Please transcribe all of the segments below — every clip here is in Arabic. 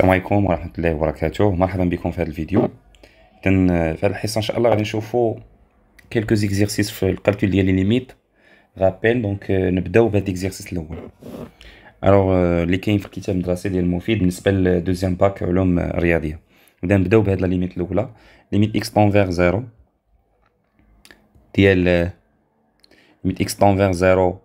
السلام عليكم ورحمة الله وبركاته مرحبا بكم في هذا الفيديو اذا في هذه الحصة ان شاء الله غادي نشوفو كلكو زيكزيرسيس في الكالكول ديال لي ليميت غابيل دونك euh, نبداو بهذا ليكزيرسيس الاول الوغ euh, اللي كاين في الكتاب المدرسي ديال المفيد بالنسبة لدوزيام باك علوم رياضية اذا نبداو بهاد لا ليميت الاولى ليميت اكس طونفير زيرو ديال ليميت اكس طونفير زيرو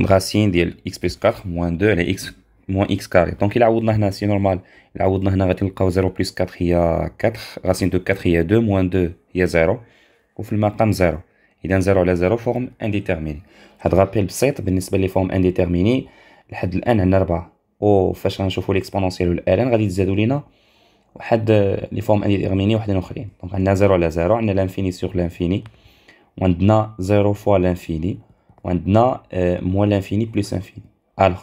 راسين ديال اكس بلس 4 موان 2 على اكس موان اكس كاري دونك الا عوضنا هنا سي نورمال الا عوضنا هنا غادي نلقاو 0 بلس 4 هي 4 راسين دو 4 هي 2 موان 2 هي 0 وفي المقام 0 اذا 0 على 0 فورم انديتيرميني هاد غابيل بسيط بالنسبه لي فورم انديتيرميني لحد الان عندنا 4 او فاش غنشوفوا ليكسبونونسيال والان غادي تزادوا لينا واحد لي فورم انديتيرميني وحدين اخرين دونك عندنا 0 على 0 عندنا لانفيني سور لانفيني وعندنا 0 فوا لانفيني وعندنا موان لانفيني بلس انفيني الوغ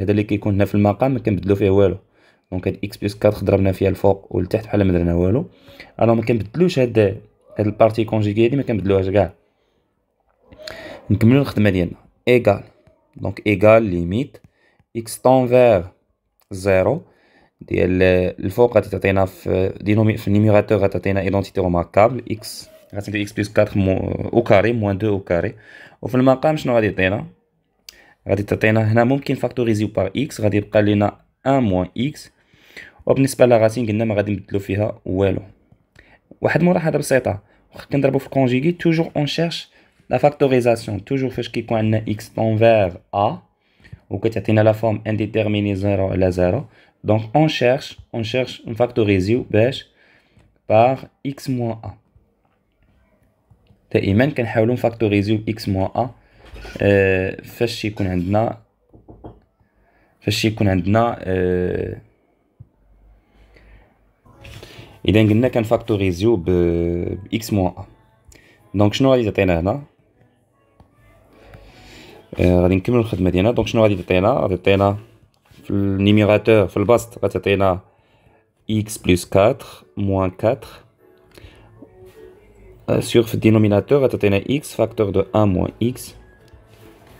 هذا اللي كيكون هنا في المقام ما كنبدلو فيه والو دونك هاد اكس بلس 4 ضربنا فيها الفوق والتحت بحال ما درنا والو الو ما كنبدلوش هاد هاد البارتي كونجيكي هادي ما كنبدلوهاش كاع نكملو الخدمه ديالنا ايغال دونك ايغال ليميت اكس فير زيرو ديال الفوق غتعطينا في دينومي في النيميراتور غتعطينا ايدونتيتي روماركابل اكس غتعطي اكس بلس 4 مو او كاري موان 2 او كاري وفي المقام شنو غادي يعطينا غادي تعطينا هنا ممكن فاكتوريزيو بار اكس غادي يبقى لينا ان موان اكس وبالنسبه لغاسين قلنا ما غادي نبدلو فيها والو واحد الملاحظه بسيطه واخا كنضربو في الكونجيغي توجور اون شيرش لا فاكتوريزاسيون توجور فاش كيكون عندنا اكس طون فير ا وكتعطينا لا فورم انديتيرميني زيرو على زيرو دونك اون شيرش اون شيرش نفاكتوريزيو باش بار اكس موان ا دائما كنحاولو نفاكتوريزيو اكس موان ا آه، فاش يكون عندنا فاش يكون عندنا آه، اذا قلنا كنفاكتوريزيو ب اكس موان ا دونك شنو غادي تعطينا هنا آه، غادي نكملو الخدمه ديالنا دونك شنو غادي تعطينا غادي تعطينا في النيميراتور في البسط غتعطينا اكس بلس 4 موان 4 sur le dénominateur, on a x facteur de 1 moins x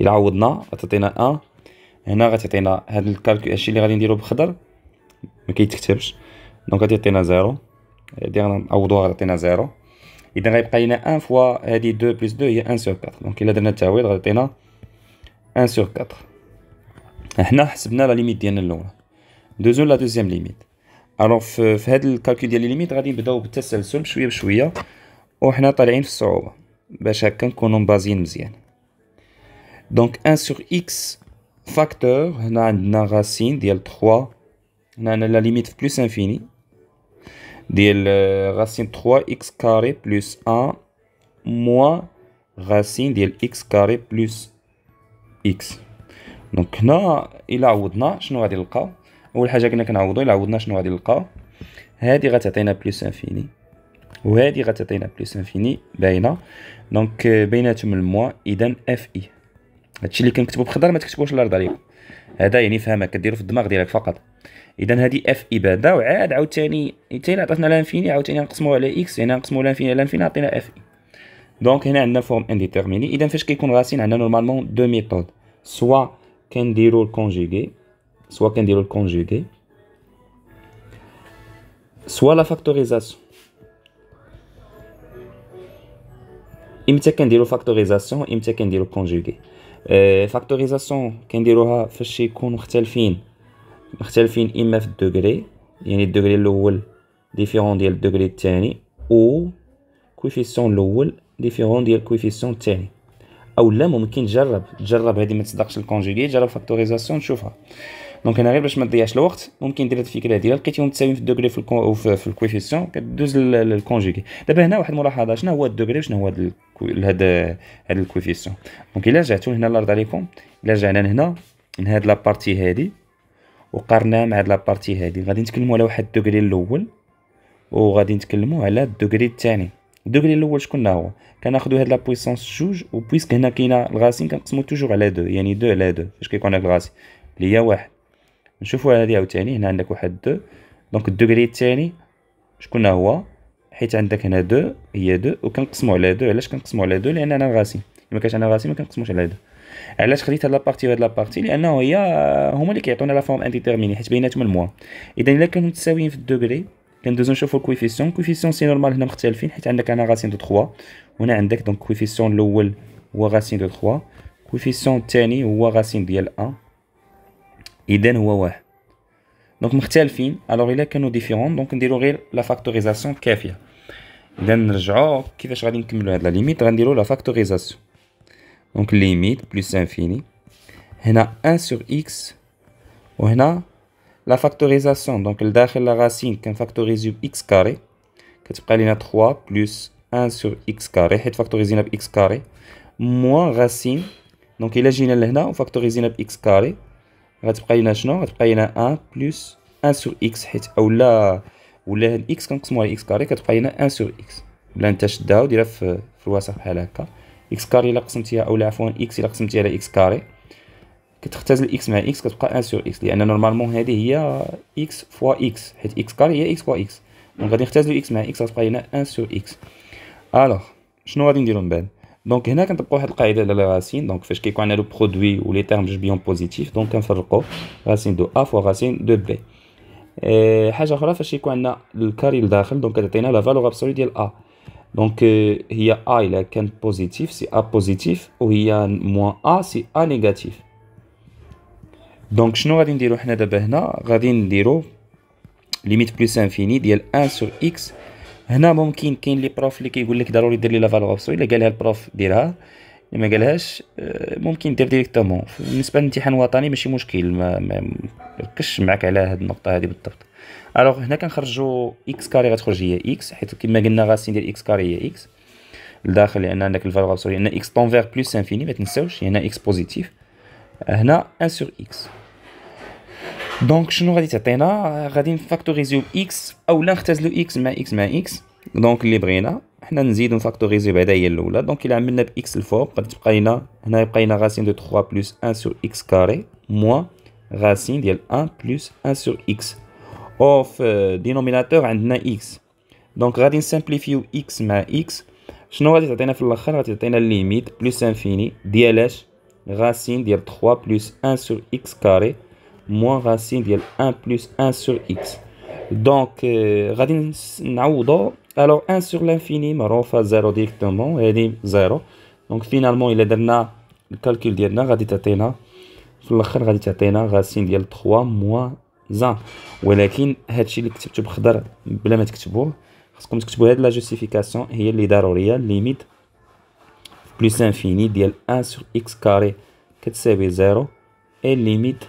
الى عوضنا غتعطينا ان هنا غتعطينا هذا الكالكول هادشي اللي غادي نديرو بخضر ما كيتكتبش دونك غادي يعطينا زيرو غادي نعوضوها غتعطينا زيرو اذا غيبقى لينا 1 فوا هادي 2 بلس 2 هي 1 سور 4 دونك الا درنا التعويض غيعطينا 1 سور 4 هنا حسبنا لا ليميت ديالنا الاولى دوزو لا دوزيام ليميت الوغ في هاد الكالكول ديال لي ليميت غادي نبداو بالتسلسل بشويه بشويه وحنا طالعين في الصعوبه باش هكا نكونوا مبازين مزيان دونك 1 سور اكس فاكتور هنا عندنا غاسين ديال 3 هنا عندنا لا ليميت في بلوس انفيني ديال غاسين 3 اكس كاري بلوس 1 موا غاسين ديال اكس كاري بلوس اكس دونك هنا الا عوضنا شنو غادي نلقاو اول حاجه قلنا كنعوضو الا عوضنا شنو غادي نلقاو هادي غتعطينا بلوس انفيني وهادي غتعطينا بلوس انفيني باينه دونك بيناتهم الموان اذا اف اي هادشي اللي كنكتبو بخضر ما تكتبوش الارض عليكم هذا يعني فهمك كديرو في الدماغ ديالك فقط اذا هذه اف اباده وعاد عاوتاني حتى الا عطاتنا لانفيني عاوتاني نقسموها على اكس هنا نقسموا لانفيني على لانفيني عطينا اف اي دونك هنا عندنا فورم انديتيرميني اذا فاش كيكون راسين عندنا نورمالمون دو ميثود سوا كنديرو الكونجيغي سوا كنديرو الكونجيغي سوا لا فاكتوريزاسيون امتى كنديرو فاكتوريزاسيون امتى كنديرو كونجيغي فاكتوريزاسيون آه، كنديروها فاش يكونوا مختلفين مختلفين اما في الدوغري يعني الدوغري الاول ديفيرون ديال الدوغري الثاني او كويفيسيون الاول ديفيرون ديال كويفيسيون الثاني او لا ممكن تجرب تجرب هذه ما تصدقش الكونجوغي جرب فاكتوريزاسيون شوفها دونك انا غير باش ما تضيعش الوقت ممكن دير هاد الفكره ديال لقيتيهم متساويين في الدوغري في الكو في الكويفيسيون كدوز للكونجوغي دابا هنا واحد الملاحظه شنو هو الدوغري وشنو هو لهاد هاد الكويفيسيون دونك الا رجعتو هنا الله عليكم الا رجعنا لهنا من هاد لابارتي هادي وقارناها مع هاد لابارتي هادي غادي نتكلمو على واحد الدوغري الاول وغادي نتكلمو على الدوغري الثاني الدوغري الاول شكون هو كناخذو هاد لابويسونس جوج وبويسك هنا كاينه الغاسين كنقسمو توجور على دو يعني دو على دو فاش كيكون هاد الغاسين اللي هي واحد نشوفو هادي عاوتاني هنا عندك واحد دو دونك الدوغري الثاني شكون هو حيت عندك هنا دو هي دو وكنقسمو على دو علاش كنقسمو على دو لان انا غاسم ما كانت انا غاسي ما كنقسموش على دو علاش خديت هاد لابارتي وهاد لابارتي لانه هي هما اللي كيعطونا لا فورم انديتيرميني حيت بيناتهم الموا اذا الا كانوا متساويين في الدوغري كندوزو نشوفو الكويفيسيون الكويفيسيون سي نورمال هنا مختلفين حيت عندك انا غاسين دو 3 وهنا عندك دونك الكويفيسيون الاول هو غاسين دو 3 الكويفيسيون الثاني هو غاسين ديال 1 اذا هو واحد Donc, Alors, il y a qu'un différent. Donc, on dirait la factorisation كافية. Then, نرجعو. كيفاش غادي va la limite? غادي نديرو la factorisation. Donc, limite plus infini. a 1 sur x. a la factorisation. Donc, le داخل la racine factorisée factorisé x carré. كتبقى a 3 plus 1 sur x carré. حيت factorisé x carré. Moins racine. Donc, il y a factorisé وفactorisé x carré. غتبقى لينا شنو غتبقى لينا 1 بلس 1 سور اكس حيت اولا ولا اكس كنقسموها اكس كاري كتبقى لينا 1 سور اكس بلا انت شدها وديرها في, في الوسط بحال هكا اكس كاري الا قسمتيها اولا عفوا اكس الا قسمتيها على اكس كاري كتختزل اكس مع اكس كتبقى 1 سور اكس لان نورمالمون هذه هي اكس فوا اكس حيت اكس كاري هي اكس فوا اكس دونك غادي نختزلو اكس مع اكس غتبقى لينا 1 سور اكس الوغ شنو غادي نديرو من بعد دونك هنا كنطبقوا واحد القاعده على الراسين دونك فاش كيكون عندنا لو برودوي ولي تيرم جوج بيون بوزيتيف دونك كنفرقوا راسين دو ا فوا راسين دو بي euh, حاجه اخرى فاش يكون عندنا الكاري لداخل دونك كتعطينا لا فالور ابسولي ديال ا دونك euh، هي ا الا كانت بوزيتيف سي ا بوزيتيف وهي موان ا سي ا نيجاتيف دونك شنو غادي نديرو حنا دابا هنا غادي نديرو ليميت بلوس انفيني ديال ان سور اكس هنا ممكن كاين لي بروف اللي كيقول لك ضروري دير لي لا فالور ابسو الا قالها البروف ديرها اللي ما قالهاش آه، ممكن دير ديريكتومون بالنسبه للامتحان الوطني ماشي مشكل ما ركزش معاك على هاد النقطه هذه بالضبط الوغ هنا كنخرجوا اكس كاري غتخرج هي اكس حيت كما قلنا غاسين ندير اكس كاري هي اكس لداخل لان عندك الفالور ابسولي لان اكس طونفير بلس انفيني ما تنساوش هنا اكس بوزيتيف هنا ان سور اكس دونك شنو غادي تعطينا آه، غادي نفاكتوريزيو اكس لا نختزلو اكس مع اكس مع اكس دونك اللي بغينا حنا نزيدو نفاكتوريزيو بعدا هي الاولى دونك الا عملنا ب باكس الفوق غادي تبقى لنا هنا يبقى لنا غاسين دو 3 بلس 1 سور اكس كاري موان غاسين ديال 1 بلس 1 سور اكس او في دينوميناتور عندنا اكس دونك غادي نسامبليفيو اكس مع اكس شنو غادي تعطينا في الاخر غادي تعطينا ليميت بلس انفيني ديال اش غاسين ديال 3 بلس 1 سور اكس كاري moins racine de 1 plus 1 sur x donc غادي نعوضو alors 1 sur l'infini معروفه 0 directement هذه 0 donc finalement il درنا الكالكول ديالنا غادي تعطينا في الاخر غادي تعطينا racine de 3 moins 1 ولكن هادشي اللي peux بخضر بلا ما تكتبوه خصكم تكتبوا هاد لا جوستيفيكاسيون هي اللي ضروريه ليميت بلس infini ديال 1 سور كتساوي 0 et limite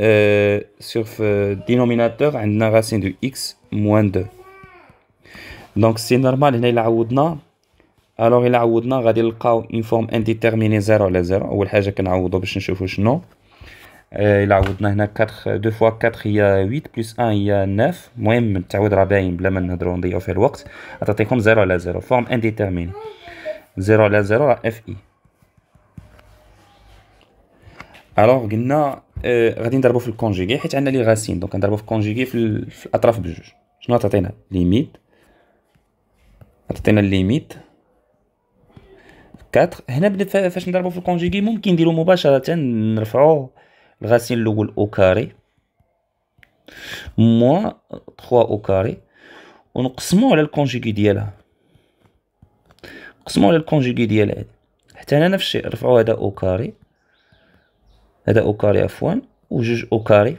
آه sur le euh, dénominateur عندنا racine de x moins 2 دونك سي نورمال هنا الا عوضنا الوغ الا عوضنا غادي نلقاو اون فورم انديتيرميني زيرو على زيرو اول حاجه كنعوضو باش نشوفو شنو آه الا عوضنا هنا 4 2 فوا 4 هي 8 بلس 1 هي 9 المهم التعويض راه باين بلا ما نهضرو نضيعو فيه الوقت غتعطيكم زيرو على زيرو فورم انديتيرميني زيرو على زيرو راه اف اي الوغ قلنا آه غادي نضربو في الكونجيغي حيت عندنا لي غاسين دونك نضربو في الكونجيغي في, في الاطراف بجوج شنو غتعطينا ليميت عطينا ليميت 4 هنا فاش نضربو في الكونجيغي ممكن نديرو مباشره نرفعو الغاسين الاول او كاري موان 3 او كاري ونقسمو على الكونجيغي ديالها نقسموه على الكونجيغي ديالها حتى هنا نفس الشيء نرفعو هذا او كاري هذا او كاري عفوا وجوج او كاري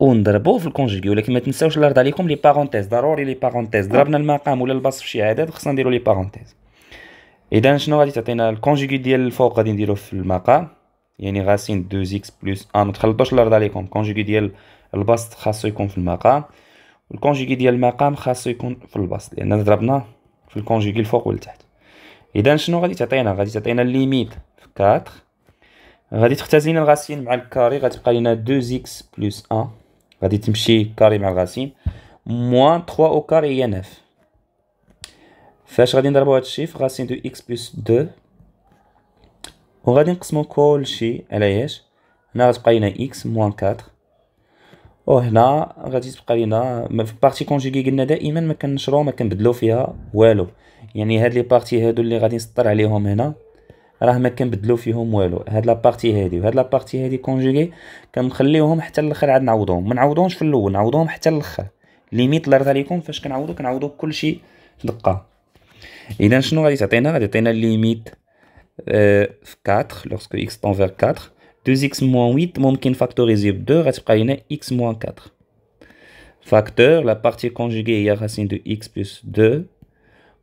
ونضربوه في الكونجيغي ولكن ما تنساوش نعرض عليكم لي بارونتيز ضروري لي بارونتيز آه. ضربنا المقام ولا البسط في شي عدد خصنا نديرو لي بارونتيز اذا شنو غادي تعطينا الكونجيغي ديال الفوق غادي نديرو في المقام يعني غاسين 2 اكس بلس ان ما تخلطوش نعرض عليكم الكونجيغي ديال البسط خاصو يكون في المقام والكونجيغي ديال المقام خاصو يكون في البسط لان ضربنا في الكونجيغي الفوق والتحت اذا شنو غادي تعطينا غادي تعطينا ليميت في 4 غادي تختزل الغاسين مع الكاري غتبقى لنا 2 x بلس 1 غادي تمشي كاري مع الغاسين موان 3 او كاري هي 9 فاش غادي نضربو هاد الشيء في غاسين دو اكس بلس 2 وغادي نقسمو كلشي على ايش هنا غتبقى لنا اكس موان 4 وهنا غادي تبقى لنا في بارتي كونجيكي قلنا دائما ما كنشرو ما كنبدلو فيها والو يعني هاد لي بارتي هادو اللي غادي نسطر عليهم هنا راه ما كنبدلو فيهم والو هاد لا بارتي هادي وهاد لا بارتي هادي كونجوغي كنخليوهم حتى الاخر عاد نعوضوهم ما نعوضوهمش في الاول نعوضوهم حتى الاخر ليميت اللي ليكم فاش كنعوضو كنعوضو كلشي دقه اذا شنو غادي تعطينا غادي تعطينا ليميت آه، في 4 لوغسكو اكس طون فير 4 2x moins 8 ممكن فاكتوريزي ب 2 غتبقى لينا x moins 4 فاكتور لا بارتي كونجوغي هي راسين دو x بلس 2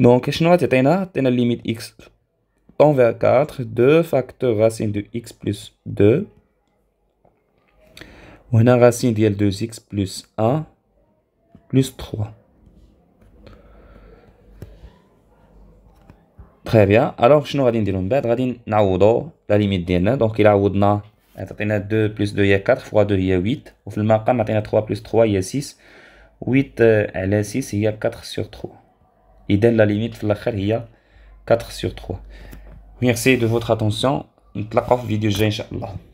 Donc, je vais la limite x tend vers 4 2 facteur racine de x plus 2. On a racine de 2x plus 1 plus 3. Très bien. Alors, je vais dire que la limite Donc, il a 2 plus 2 a 4 fois 2 a 8. Au a 3 plus 3 a 6. 8 est 6 il y a 4 sur 3. Et dans la limite de l'Akhir, 4 sur 3. Merci de votre attention. On se retrouve la prochaine vidéo,